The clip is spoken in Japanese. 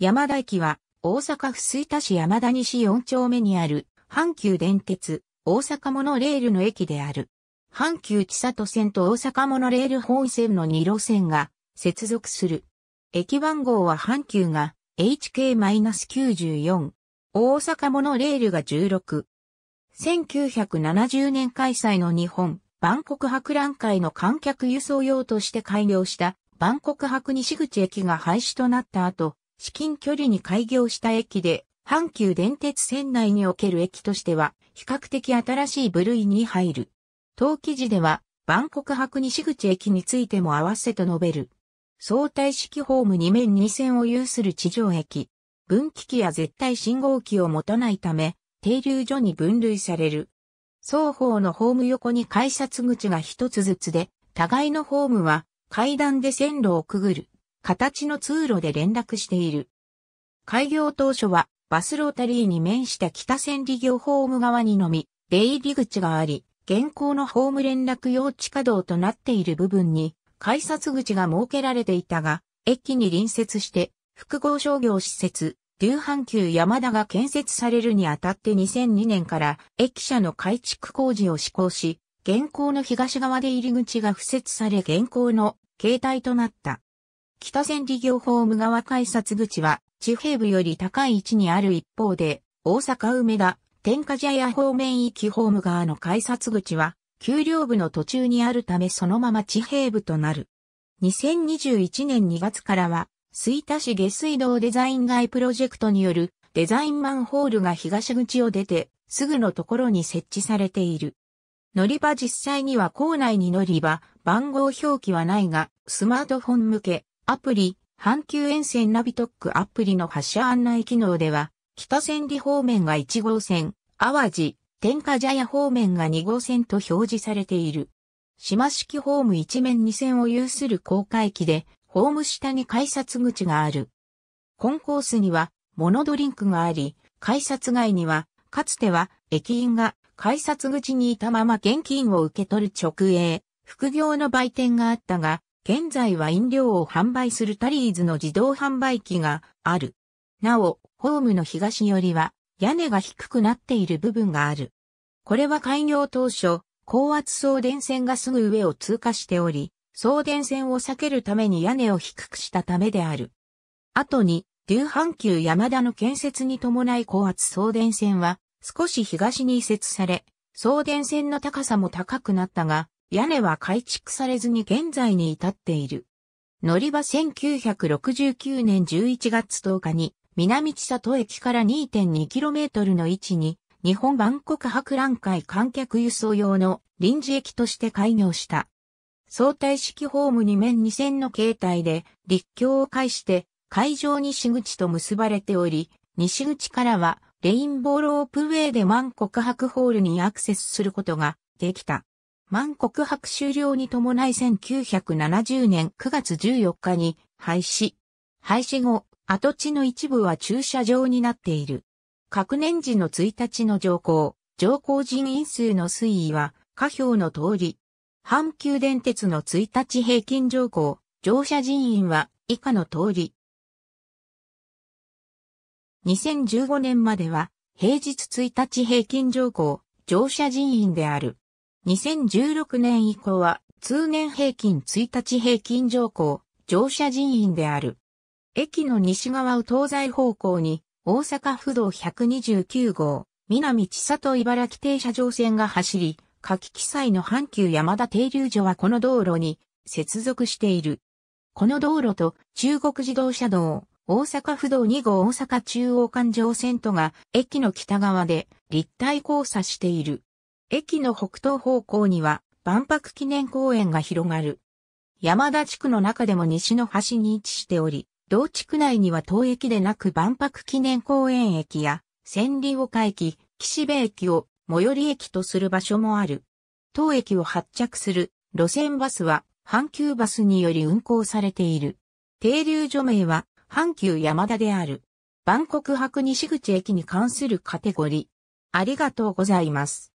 山田駅は、大阪府吹田市山田西4丁目にある、阪急電鉄、大阪モノレールの駅である。阪急千里線と大阪モノレール本線の2路線が、接続する。駅番号は阪急が、HK-94。大阪モノレールが16。1970年開催の日本、万国博覧会の観客輸送用として開業した、万国博西口駅が廃止となった後、至近距離に開業した駅で、阪急電鉄線内における駅としては、比較的新しい部類に入る。当記事では、万国博西口駅についても合わせと述べる。相対式ホーム2面2線を有する地上駅。分岐器や絶対信号機を持たないため、停留所に分類される。双方のホーム横に改札口が一つずつで、互いのホームは階段で線路をくぐる。形の通路で連絡している。開業当初はバスロータリーに面した北千里行ホーム側にのみ、出入り口があり、現行のホーム連絡用地下道となっている部分に、改札口が設けられていたが、駅に隣接して、複合商業施設、竜阪急山田が建設されるにあたって2002年から駅舎の改築工事を施行し、現行の東側で入り口が付設され現行の形態となった。北千里行ホーム側改札口は地平部より高い位置にある一方で、大阪梅田、天下茶屋方面行きホーム側の改札口は、丘陵部の途中にあるためそのまま地平部となる。2021年2月からは、水田市下水道デザイン外プロジェクトによるデザインマンホールが東口を出て、すぐのところに設置されている。乗り場実際には校内に乗り場、番号表記はないが、スマートフォン向け、アプリ、阪急沿線ナビトックアプリの発車案内機能では、北千里方面が1号線、淡路、天下茶屋方面が2号線と表示されている。島式ホーム一面2線を有する高架駅で、ホーム下に改札口がある。コンコースには、モノドリンクがあり、改札外には、かつては、駅員が改札口にいたまま現金を受け取る直営、副業の売店があったが、現在は飲料を販売するタリーズの自動販売機がある。なお、ホームの東寄りは屋根が低くなっている部分がある。これは開業当初、高圧送電線がすぐ上を通過しており、送電線を避けるために屋根を低くしたためである。後に、竜阪急山田の建設に伴い高圧送電線は少し東に移設され、送電線の高さも高くなったが、屋根は改築されずに現在に至っている。乗り場1969年11月10日に南千里駅から 2.2km の位置に日本万国博覧会観客輸送用の臨時駅として開業した。相対式ホーム2面2線の形態で立教を介して会場西口と結ばれており、西口からはレインボーロープウェイで万国博ホールにアクセスすることができた。万国博終了に伴い1970年9月14日に廃止。廃止後、跡地の一部は駐車場になっている。各年時の1日の上皇、上皇人員数の推移は、下表の通り。阪急電鉄の1日平均上皇、乗車人員は以下の通り。2015年までは、平日1日平均上皇、乗車人員である。2016年以降は通年平均1日平均乗降、乗車人員である。駅の西側を東西方向に大阪府道129号、南千里茨城停車場線が走り、夏季記載の阪急山田停留所はこの道路に接続している。この道路と中国自動車道、大阪府道2号大阪中央環状線とが駅の北側で立体交差している。駅の北東方向には万博記念公園が広がる。山田地区の中でも西の端に位置しており、同地区内には当駅でなく万博記念公園駅や千里岡駅、岸辺駅を最寄り駅とする場所もある。当駅を発着する路線バスは阪急バスにより運行されている。停留所名は阪急山田である。万国博西口駅に関するカテゴリー。ありがとうございます。